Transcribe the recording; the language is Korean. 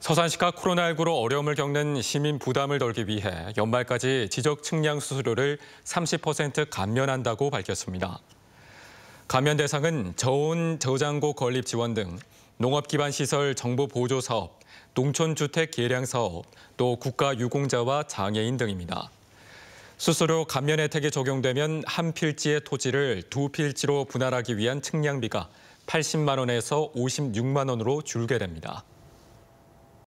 서산시가 코로나19로 어려움을 겪는 시민 부담을 덜기 위해 연말까지 지적 측량 수수료를 30% 감면한다고 밝혔습니다. 감면 대상은 저온 저장고 건립 지원 등 농업 기반 시설 정보 보조 사업, 농촌 주택 계량 사업, 또 국가 유공자와 장애인 등입니다. 수수료 감면 혜택이 적용되면 한 필지의 토지를 두 필지로 분할하기 위한 측량비가 80만 원에서 56만 원으로 줄게 됩니다.